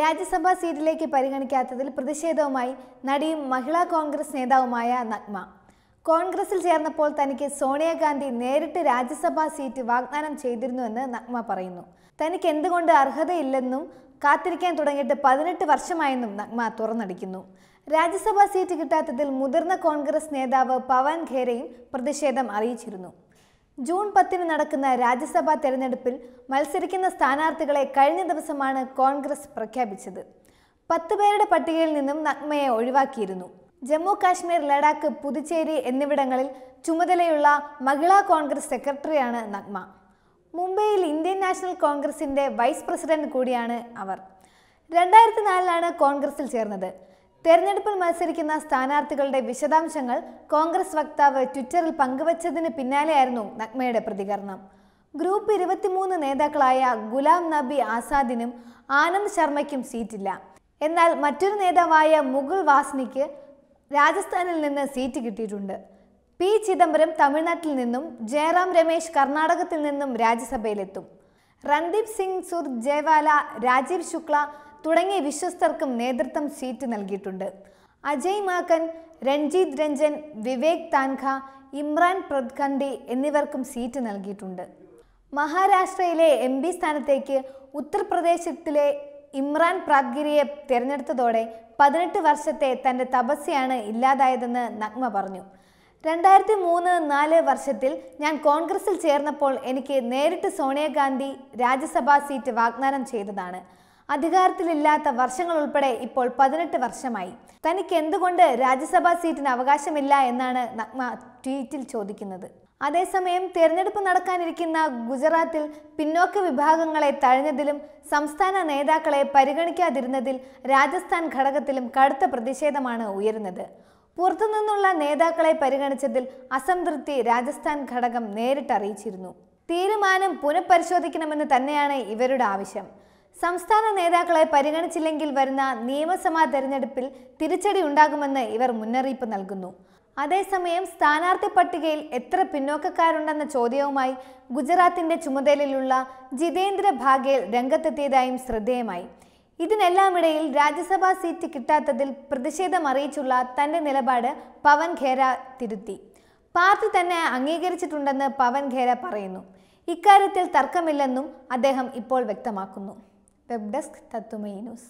രാജ്യസഭാ സീറ്റിലേക്ക് പരിഗണിക്കാത്തതിൽ പ്രതിഷേധവുമായി നടിയും മഹിളാ കോൺഗ്രസ് നേതാവുമായ നഗ്മ കോൺഗ്രസിൽ ചേർന്നപ്പോൾ തനിക്ക് സോണിയാഗാന്ധി നേരിട്ട് രാജ്യസഭാ സീറ്റ് വാഗ്ദാനം ചെയ്തിരുന്നുവെന്ന് നഗ്മ പറയുന്നു തനിക്ക് എന്തുകൊണ്ട് അർഹതയില്ലെന്നും കാത്തിരിക്കാൻ തുടങ്ങിയിട്ട് പതിനെട്ട് വർഷമായെന്നും നഗ്മ തുറന്നടിക്കുന്നു രാജ്യസഭാ സീറ്റ് കിട്ടാത്തതിൽ മുതിർന്ന കോൺഗ്രസ് നേതാവ് പവൻ ഖേരയും പ്രതിഷേധം അറിയിച്ചിരുന്നു ജൂൺ പത്തിന് നടക്കുന്ന രാജ്യസഭാ തെരഞ്ഞെടുപ്പിൽ മത്സരിക്കുന്ന സ്ഥാനാർത്ഥികളെ കഴിഞ്ഞ ദിവസമാണ് കോൺഗ്രസ് പ്രഖ്യാപിച്ചത് പത്ത് പേരുടെ പട്ടികയിൽ നിന്നും നഗ്മയെ ഒഴിവാക്കിയിരുന്നു ജമ്മു കാശ്മീർ ലഡാക്ക് പുതുച്ചേരി എന്നിവിടങ്ങളിൽ ചുമതലയുള്ള മഹിളാ കോൺഗ്രസ് സെക്രട്ടറിയാണ് നഗ്മ മുംബൈയിൽ ഇന്ത്യൻ നാഷണൽ കോൺഗ്രസിന്റെ വൈസ് പ്രസിഡന്റ് കൂടിയാണ് അവർ രണ്ടായിരത്തി നാലിലാണ് കോൺഗ്രസിൽ ചേർന്നത് തെരഞ്ഞെടുപ്പിൽ മത്സരിക്കുന്ന സ്ഥാനാർത്ഥികളുടെ വിശദാംശങ്ങൾ കോൺഗ്രസ് വക്താവ് ട്വിറ്ററിൽ പങ്കുവച്ചതിന് പിന്നാലെയായിരുന്നു നഗ്മയുടെ പ്രതികരണം ഗ്രൂപ്പ് ഇരുപത്തിമൂന്ന് നേതാക്കളായ ഗുലാം നബി ആസാദിനും ആനന്ദ് ശർമ്മയ്ക്കും സീറ്റില്ല എന്നാൽ മറ്റൊരു നേതാവായ മുകുൾ വാസ്നിക്ക് രാജസ്ഥാനിൽ നിന്ന് സീറ്റ് കിട്ടിയിട്ടുണ്ട് പി ചിദംബരം തമിഴ്നാട്ടിൽ നിന്നും ജയറാം രമേശ് കർണാടകത്തിൽ നിന്നും രാജ്യസഭയിലെത്തും രൺദീപ് സിംഗ് സുർ ജയവാല രാജീവ് ശുക്ല തുടങ്ങിയ വിശ്വസ്തർക്കും നേതൃത്വം സീറ്റ് നൽകിയിട്ടുണ്ട് അജയ് മാക്കൻ രഞ്ജിത് രഞ്ജൻ വിവേക് താൻഖ ഇമ്രാൻ പ്രദ്ഖണ്ഡി എന്നിവർക്കും സീറ്റ് നൽകിയിട്ടുണ്ട് മഹാരാഷ്ട്രയിലെ എം പി സ്ഥാനത്തേക്ക് ഉത്തർപ്രദേശത്തിലെ ഇമ്രാൻ പ്രാഗ്ഗിരിയെ തിരഞ്ഞെടുത്തതോടെ പതിനെട്ട് വർഷത്തെ തൻ്റെ തപസ്യാണ് ഇല്ലാതായതെന്ന് നഗ്മ പറഞ്ഞു രണ്ടായിരത്തി മൂന്ന് നാല് വർഷത്തിൽ ഞാൻ കോൺഗ്രസിൽ ചേർന്നപ്പോൾ എനിക്ക് നേരിട്ട് സോണിയാഗാന്ധി രാജ്യസഭാ സീറ്റ് വാഗ്ദാനം ചെയ്തതാണ് അധികാരത്തിലില്ലാത്ത വർഷങ്ങൾ ഉൾപ്പെടെ ഇപ്പോൾ പതിനെട്ട് വർഷമായി തനിക്ക് എന്തുകൊണ്ട് രാജ്യസഭാ സീറ്റിന് അവകാശമില്ല എന്നാണ് നഗ്മ ട്വീറ്റിൽ ചോദിക്കുന്നത് അതേസമയം തിരഞ്ഞെടുപ്പ് നടക്കാനിരിക്കുന്ന ഗുജറാത്തിൽ പിന്നോക്ക വിഭാഗങ്ങളെ തഴഞ്ഞതിലും സംസ്ഥാന നേതാക്കളെ പരിഗണിക്കാതിരുന്നതിൽ രാജസ്ഥാൻ ഘടകത്തിലും കടുത്ത പ്രതിഷേധമാണ് ഉയരുന്നത് പുറത്തുനിന്നുള്ള നേതാക്കളെ പരിഗണിച്ചതിൽ അസംതൃപ്തി രാജസ്ഥാൻ ഘടകം നേരിട്ടറിയിച്ചിരുന്നു തീരുമാനം പുനഃപരിശോധിക്കണമെന്ന് തന്നെയാണ് ഇവരുടെ ആവശ്യം സംസ്ഥാന നേതാക്കളെ പരിഗണിച്ചില്ലെങ്കിൽ വരുന്ന നിയമസഭാ തെരഞ്ഞെടുപ്പിൽ തിരിച്ചടി ഉണ്ടാകുമെന്ന് ഇവർ മുന്നറിയിപ്പ് നൽകുന്നു അതേസമയം സ്ഥാനാർത്ഥി പട്ടികയിൽ എത്ര പിന്നോക്കക്കാരുണ്ടെന്ന ചോദ്യവുമായി ഗുജറാത്തിന്റെ ചുമതലയിലുള്ള ജിതേന്ദ്ര ഭാഗേൽ രംഗത്തെത്തിയതായും ശ്രദ്ധേയമായി ഇതിനെല്ലാമിടയിൽ രാജ്യസഭാ സീറ്റ് കിട്ടാത്തതിൽ പ്രതിഷേധം അറിയിച്ചുള്ള തന്റെ നിലപാട് പവൻ ഖേര തിരുത്തി പാർട്ടി തന്നെ അംഗീകരിച്ചിട്ടുണ്ടെന്ന് പവൻ ഖേര പറയുന്നു ഇക്കാര്യത്തിൽ തർക്കമില്ലെന്നും അദ്ദേഹം ഇപ്പോൾ വ്യക്തമാക്കുന്നു വെബ് ഡെസ്ക് തത്തുമൈ ന്യൂസ്